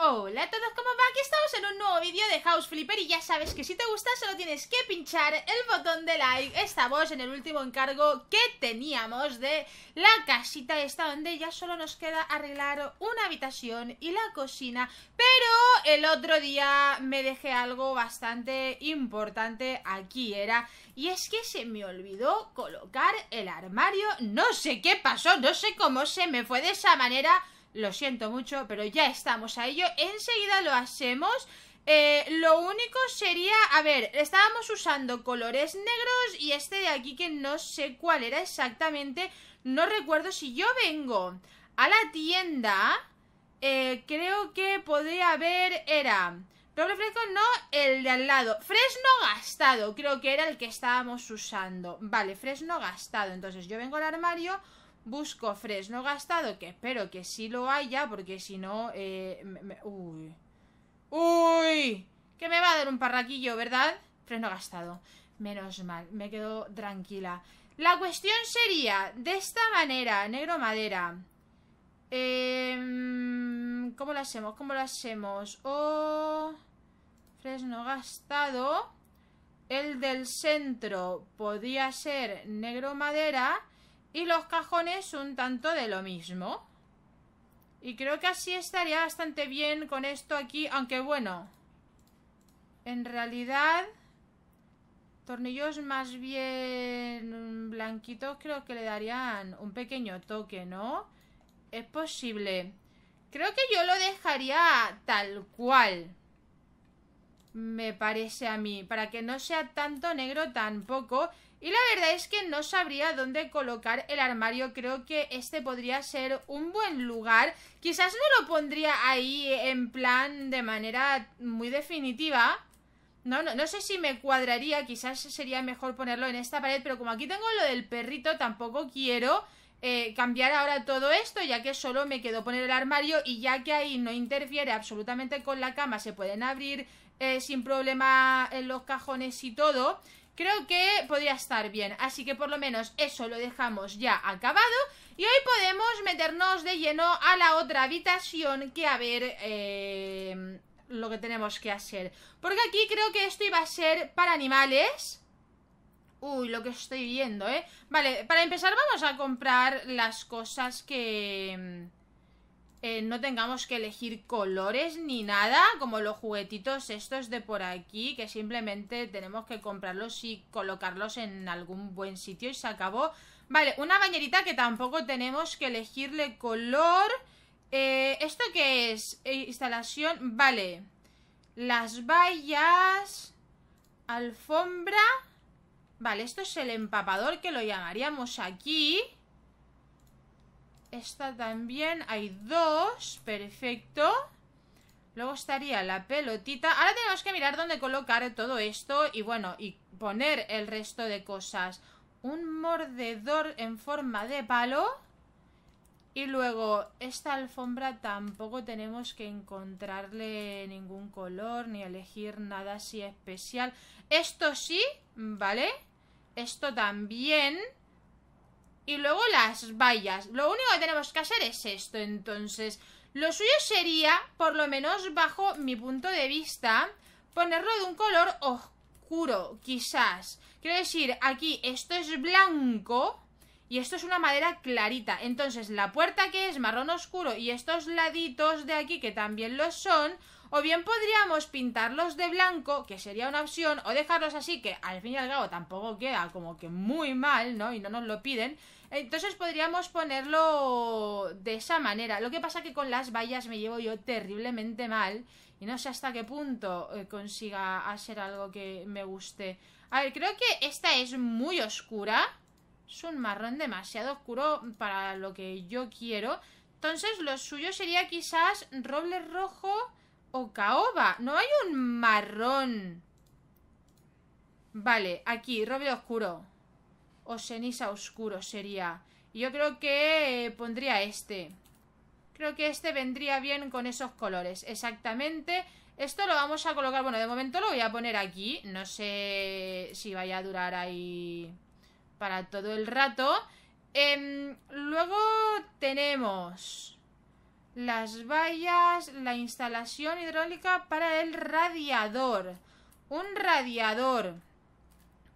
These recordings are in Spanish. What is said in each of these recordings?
Hola a todos, ¿cómo va? Aquí estamos en un nuevo vídeo de House Flipper y ya sabes que si te gusta solo tienes que pinchar el botón de like Estamos en el último encargo que teníamos de la casita esta donde ya solo nos queda arreglar una habitación y la cocina Pero el otro día me dejé algo bastante importante aquí era Y es que se me olvidó colocar el armario, no sé qué pasó, no sé cómo se me fue de esa manera lo siento mucho, pero ya estamos a ello. Enseguida lo hacemos. Eh, lo único sería, a ver, estábamos usando colores negros y este de aquí que no sé cuál era exactamente, no recuerdo si yo vengo a la tienda, eh, creo que podría haber, era, doble fresco, no, el de al lado, fresno gastado, creo que era el que estábamos usando, vale, fresno gastado, entonces yo vengo al armario, Busco fresno gastado, que espero que sí lo haya, porque si no... Eh, uy. ¡Uy! Que me va a dar un parraquillo, ¿verdad? Fresno gastado. Menos mal, me quedo tranquila. La cuestión sería, de esta manera, negro madera. Em, ¿Cómo lo hacemos? ¿Cómo lo hacemos? Oh, fresno gastado. El del centro podría ser negro madera y los cajones un tanto de lo mismo. Y creo que así estaría bastante bien con esto aquí, aunque bueno, en realidad tornillos más bien blanquitos creo que le darían un pequeño toque, ¿no? Es posible. Creo que yo lo dejaría tal cual. Me parece a mí. Para que no sea tanto negro tampoco. Y la verdad es que no sabría dónde colocar el armario. Creo que este podría ser un buen lugar. Quizás no lo pondría ahí en plan de manera muy definitiva. No, no, sé si me cuadraría. Quizás sería mejor ponerlo en esta pared. Pero como aquí tengo lo del perrito, tampoco quiero eh, cambiar ahora todo esto, ya que solo me quedo poner el armario y ya que ahí no interfiere absolutamente con la cama, se pueden abrir eh, sin problema en los cajones y todo creo que podría estar bien. Así que por lo menos eso lo dejamos ya acabado. Y hoy podemos meternos de lleno a la otra habitación que a ver... Eh, lo que tenemos que hacer Porque aquí creo que esto iba a ser para animales Uy, lo que estoy viendo, ¿eh? Vale, para empezar vamos a comprar las cosas que... Eh, no tengamos que elegir colores ni nada, como los juguetitos estos de por aquí, que simplemente tenemos que comprarlos y colocarlos en algún buen sitio y se acabó. Vale, una bañerita que tampoco tenemos que elegirle color. Eh, ¿Esto que es? Eh, instalación, vale. Las vallas, alfombra. Vale, esto es el empapador que lo llamaríamos aquí. Esta también. Hay dos. Perfecto. Luego estaría la pelotita. Ahora tenemos que mirar dónde colocar todo esto. Y bueno, y poner el resto de cosas. Un mordedor en forma de palo. Y luego, esta alfombra tampoco tenemos que encontrarle ningún color ni elegir nada así especial. Esto sí, ¿vale? Esto también y luego las vallas. Lo único que tenemos que hacer es esto, entonces. Lo suyo sería, por lo menos bajo mi punto de vista, ponerlo de un color oscuro, quizás. Quiero decir, aquí esto es blanco y esto es una madera clarita. Entonces, la puerta que es marrón oscuro y estos laditos de aquí que también lo son, o bien podríamos pintarlos de blanco, que sería una opción, o dejarlos así, que al fin y al cabo tampoco queda como que muy mal, ¿no? Y no nos lo piden. Entonces podríamos ponerlo de esa manera. Lo que pasa que con las vallas me llevo yo terriblemente mal. Y no sé hasta qué punto eh, consiga hacer algo que me guste. A ver, creo que esta es muy oscura. Es un marrón demasiado oscuro para lo que yo quiero. Entonces lo suyo sería quizás roble rojo caoba. No hay un marrón. Vale, aquí, roble oscuro. O ceniza oscuro sería. yo creo que eh, pondría este. Creo que este vendría bien con esos colores. Exactamente. Esto lo vamos a colocar, bueno, de momento lo voy a poner aquí. No sé si vaya a durar ahí para todo el rato. Em, luego tenemos las vallas, la instalación hidráulica para el radiador. Un radiador.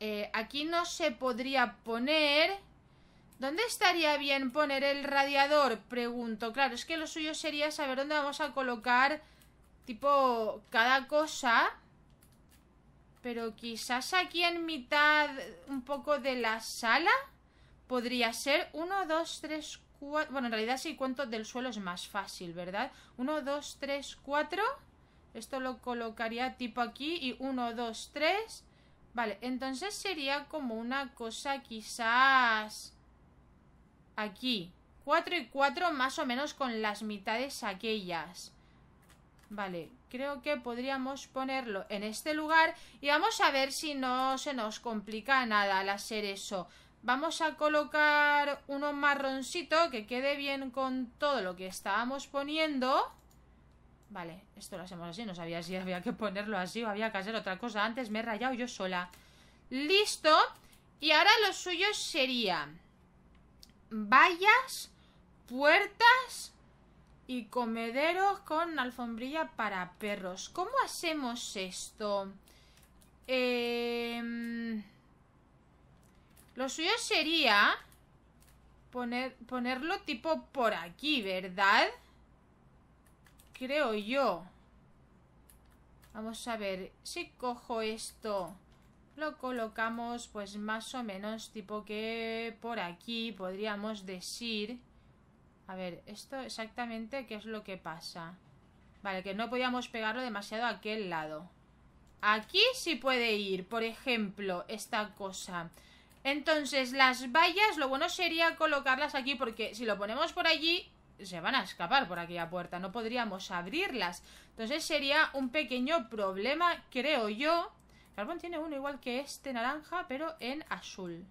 Eh, aquí no se podría poner... ¿Dónde estaría bien poner el radiador? Pregunto. Claro, es que lo suyo sería saber dónde vamos a colocar tipo cada cosa. Pero quizás aquí en mitad un poco de la sala podría ser 1, 2, 3, bueno, en realidad si cuento del suelo es más fácil, ¿verdad? 1, 2, 3, 4. Esto lo colocaría tipo aquí y 1, 2, 3. Vale, entonces sería como una cosa quizás aquí. 4 y 4 más o menos con las mitades aquellas. Vale, creo que podríamos ponerlo en este lugar y vamos a ver si no se nos complica nada al hacer eso. Vamos a colocar uno marroncito que quede bien con todo lo que estábamos poniendo. Vale, esto lo hacemos así, no sabía si había que ponerlo así o había que hacer otra cosa. Antes me he rayado yo sola. Listo. Y ahora lo suyo sería vallas, puertas y comederos con alfombrilla para perros. ¿Cómo hacemos esto? Eh... Lo suyo sería poner, ponerlo tipo por aquí, ¿verdad? Creo yo. Vamos a ver, si cojo esto, lo colocamos pues más o menos tipo que por aquí, podríamos decir... A ver, esto exactamente qué es lo que pasa. Vale, que no podíamos pegarlo demasiado a aquel lado. Aquí sí puede ir, por ejemplo, esta cosa. Entonces, las vallas, lo bueno sería colocarlas aquí, porque si lo ponemos por allí, se van a escapar por aquella puerta. No podríamos abrirlas. Entonces sería un pequeño problema, creo yo. Carbón tiene uno igual que este naranja, pero en azul.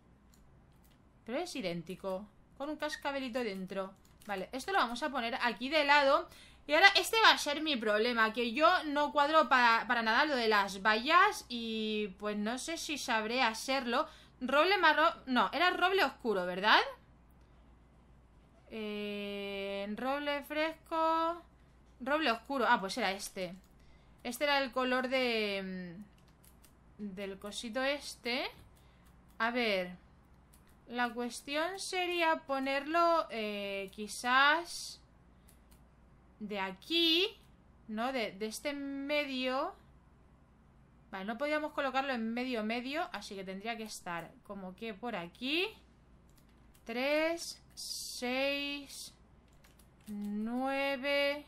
Pero es idéntico. Con un cascabelito dentro. Vale, esto lo vamos a poner aquí de lado. Y ahora este va a ser mi problema, que yo no cuadro para, para nada lo de las vallas y pues no sé si sabré hacerlo. Roble marrón. No, era roble oscuro, ¿verdad? Eh, roble fresco. Roble oscuro. Ah, pues era este. Este era el color de. Mm, del cosito este. A ver. La cuestión sería ponerlo eh, quizás de aquí, ¿no? De, de este medio. Vale, no podíamos colocarlo en medio medio, así que tendría que estar como que por aquí. 3, 6, 9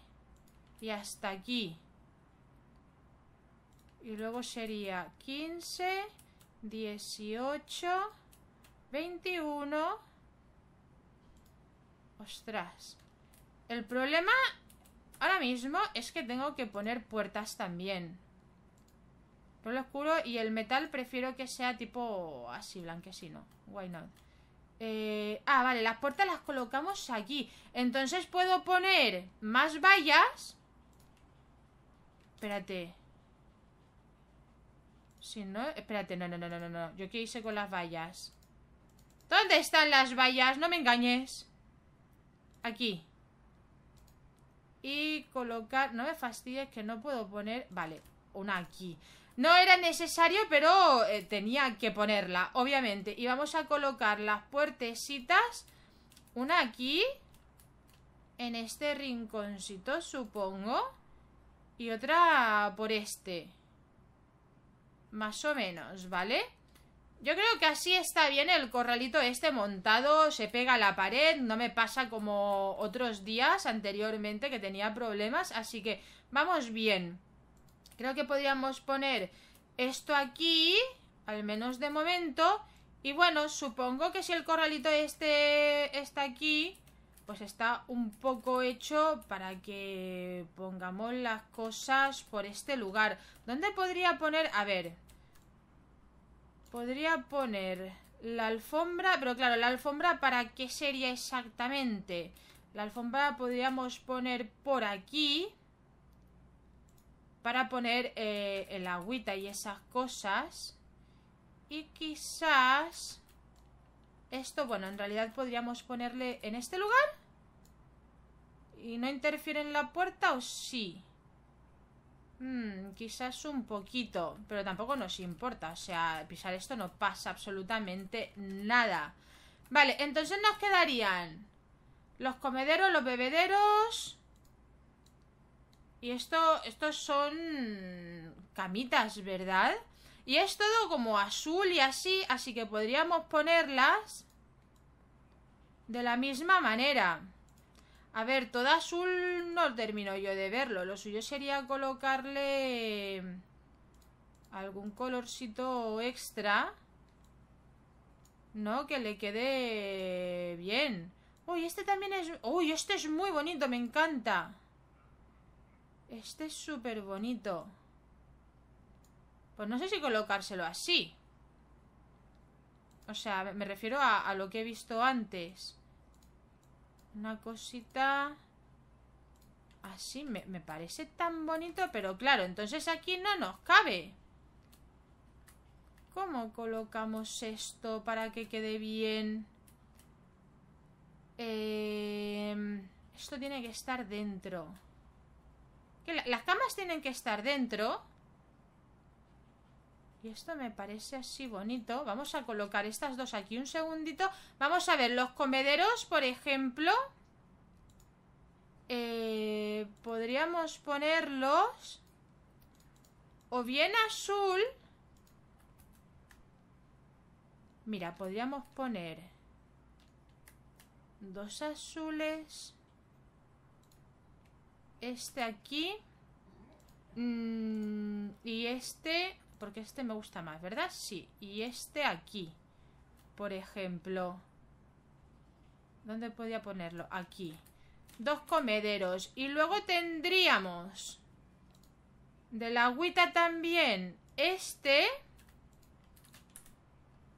y hasta aquí. Y luego sería 15, 18, 21. Ostras. El problema ahora mismo es que tengo que poner puertas también lo oscuro y el metal prefiero que sea tipo así, blanquecino. Why not? Eh, ah, vale, las puertas las colocamos aquí. Entonces puedo poner más vallas. Espérate. Si no, espérate, no, no, no, no, no. Yo qué hice con las vallas. ¿Dónde están las vallas? No me engañes. Aquí. Y colocar... No me fastidies que no puedo poner... Vale, una aquí. No era necesario, pero eh, tenía que ponerla, obviamente. Y vamos a colocar las puertecitas. Una aquí. En este rinconcito, supongo. Y otra por este. Más o menos, ¿vale? Yo creo que así está bien el corralito este montado. Se pega a la pared. No me pasa como otros días anteriormente que tenía problemas. Así que vamos bien. Creo que podríamos poner esto aquí, al menos de momento. Y bueno, supongo que si el corralito este está aquí, pues está un poco hecho para que pongamos las cosas por este lugar. ¿Dónde podría poner? A ver. Podría poner la alfombra, pero claro, la alfombra para qué sería exactamente. La alfombra podríamos poner por aquí para poner el eh, agüita y esas cosas. Y quizás... Esto, bueno, en realidad podríamos ponerle en este lugar. ¿Y no interfiere en la puerta o sí? Hmm, quizás un poquito, pero tampoco nos importa. O sea, pisar esto no pasa absolutamente nada. Vale, entonces nos quedarían los comederos, los bebederos... Y esto, estos son camitas, ¿verdad? Y es todo como azul y así, así que podríamos ponerlas de la misma manera. A ver, todo azul no termino yo de verlo. Lo suyo sería colocarle algún colorcito extra, ¿no? Que le quede bien. Uy, este también es... Uy, este es muy bonito, me encanta. Este es súper bonito. Pues no sé si colocárselo así. O sea, me refiero a, lo que he visto antes. Una cosita... Así me, parece tan bonito, pero claro, entonces aquí no nos cabe. ¿Cómo colocamos esto para que quede bien? Em, esto tiene que estar dentro las camas tienen que estar dentro. Y esto me parece así bonito. Vamos a colocar estas dos aquí un segundito. Vamos a ver, los comederos, por ejemplo. Eh, podríamos ponerlos o bien azul. Mira, podríamos poner dos azules. Este aquí. Mm, y este, porque este me gusta más, ¿verdad? Sí. Y este aquí, por ejemplo. ¿Dónde podía ponerlo? Aquí. Dos comederos. Y luego tendríamos... De la agüita también. Este.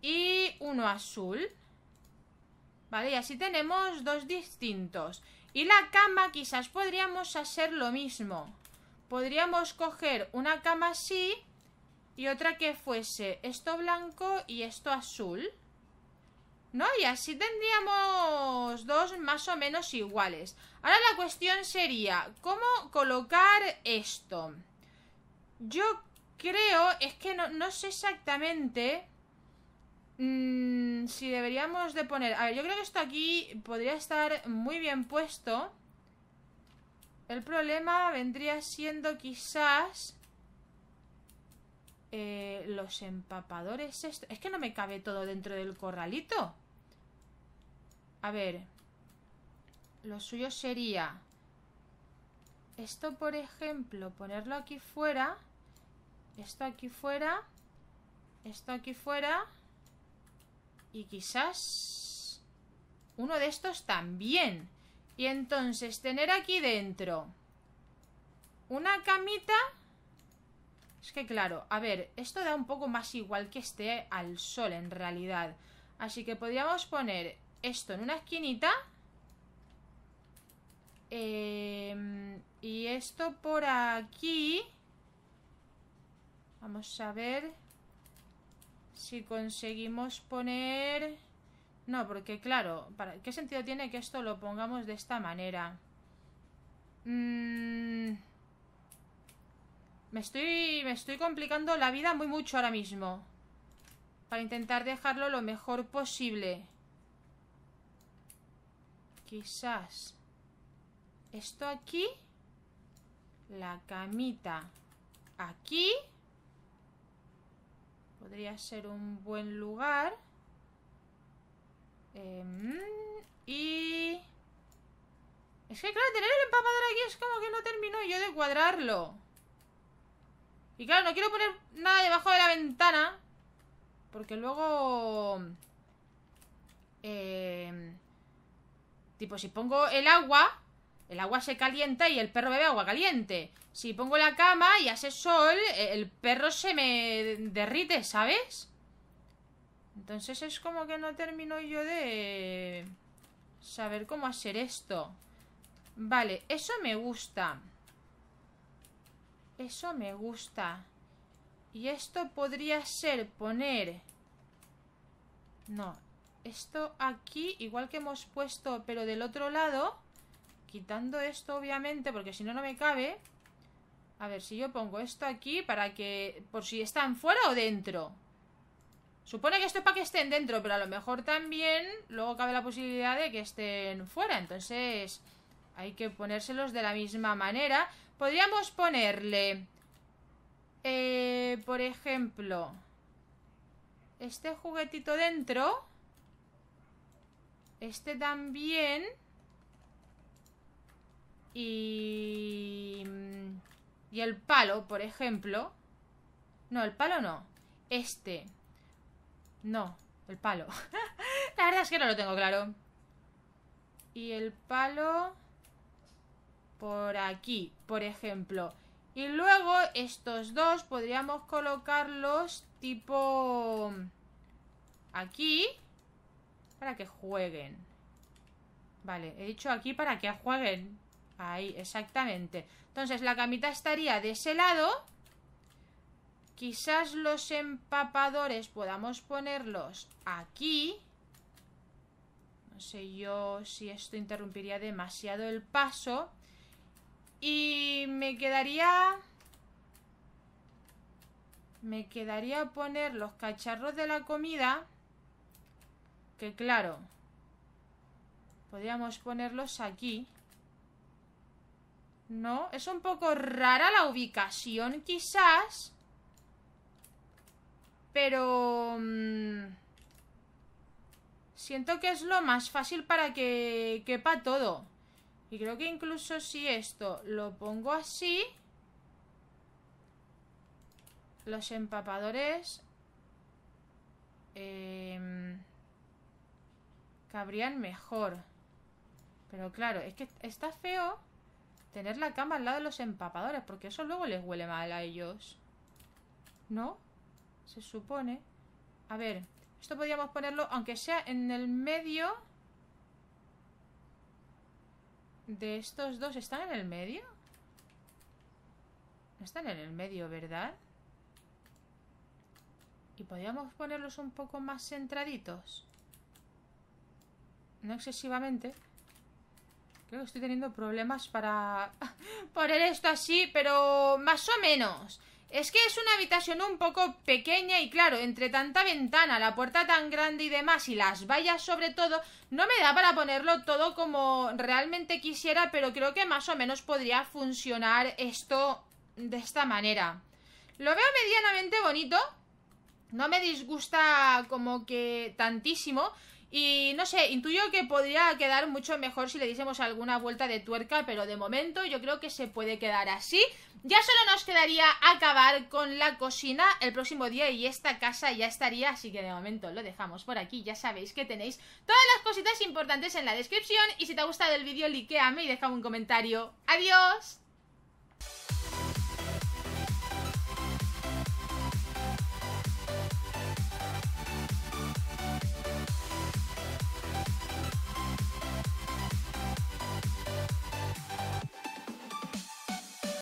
Y uno azul y así tenemos dos distintos. Y la cama quizás podríamos hacer lo mismo. Podríamos coger una cama así y otra que fuese esto blanco y esto azul. ¿No? Y así tendríamos dos más o menos iguales. Ahora la cuestión sería, ¿cómo colocar esto? Yo creo, es que no, no sé exactamente... Mm, si deberíamos de poner... A ver, yo creo que esto aquí podría estar muy bien puesto. El problema vendría siendo quizás... Eh, los empapadores... Es que no me cabe todo dentro del corralito. A ver. Lo suyo sería... Esto, por ejemplo, ponerlo aquí fuera. Esto aquí fuera. Esto aquí fuera y quizás uno de estos también. Y entonces tener aquí dentro una camita... Es que claro, a ver, esto da un poco más igual que esté al sol en realidad. Así que podríamos poner esto en una esquinita. Em, y esto por aquí. Vamos a ver. Si conseguimos poner... No, porque claro, ¿para ¿qué sentido tiene que esto lo pongamos de esta manera? Mm, me estoy, me estoy complicando la vida muy mucho ahora mismo. Para intentar dejarlo lo mejor posible. Quizás. Esto aquí. La camita. Aquí podría ser un buen lugar. Em, y... Es que claro, tener el empapador aquí es como que no termino yo de cuadrarlo. Y claro, no quiero poner nada debajo de la ventana. Porque luego... Em, tipo, si pongo el agua, el agua se calienta y el perro bebe agua caliente. Si pongo la cama y hace sol, e, el perro se me derrite, ¿sabes? Entonces es como que no termino yo de saber cómo hacer esto. Vale, eso me gusta. Eso me gusta. Y esto podría ser poner... No, esto aquí, igual que hemos puesto, pero del otro lado... Quitando esto, obviamente, porque si no, no me cabe. A ver, si yo pongo esto aquí para que... Por si están fuera o dentro. Supone que esto es para que estén dentro, pero a lo mejor también luego cabe la posibilidad de que estén fuera. Entonces hay que ponérselos de la misma manera. Podríamos ponerle, eh, por ejemplo, este juguetito dentro. Este también. Y... Mm, y el palo, por ejemplo. No, el palo no. Este. No, el palo. La verdad es que no lo tengo claro. Y el palo... Por aquí, por ejemplo. Y luego estos dos podríamos colocarlos tipo... Mm, aquí. Para que jueguen. Vale, he dicho aquí para que jueguen. Ahí, exactamente. Entonces la camita estaría de ese lado. Quizás los empapadores podamos ponerlos aquí. No sé yo si esto interrumpiría demasiado el paso. Y me quedaría... Me quedaría poner los cacharros de la comida. Que claro. Podríamos ponerlos aquí. ¿No? Es un poco rara la ubicación, quizás. Pero... Mm, siento que es lo más fácil para que quepa todo. Y creo que incluso si esto lo pongo así... Los empapadores... Em, cabrían mejor. Pero claro, es que está feo Tener la cama al lado de los empapadores, porque eso luego les huele mal a ellos. ¿No? Se supone. A ver, esto podríamos ponerlo, aunque sea en el medio... De estos dos, ¿están en el medio? están en el medio, ¿verdad? Y podríamos ponerlos un poco más centraditos. No excesivamente. Creo que estoy teniendo problemas para poner esto así, pero más o menos. Es que es una habitación un poco pequeña y claro, entre tanta ventana, la puerta tan grande y demás y las vallas sobre todo, no me da para ponerlo todo como realmente quisiera, pero creo que más o menos podría funcionar esto de esta manera. Lo veo medianamente bonito, no me disgusta como que tantísimo, y no sé, intuyo que podría quedar mucho mejor si le diésemos alguna vuelta de tuerca, pero de momento yo creo que se puede quedar así. Ya solo nos quedaría acabar con la cocina el próximo día y esta casa ya estaría, así que de momento lo dejamos por aquí. Ya sabéis que tenéis todas las cositas importantes en la descripción y si te ha gustado el vídeo, likeame y deja un comentario. ¡Adiós!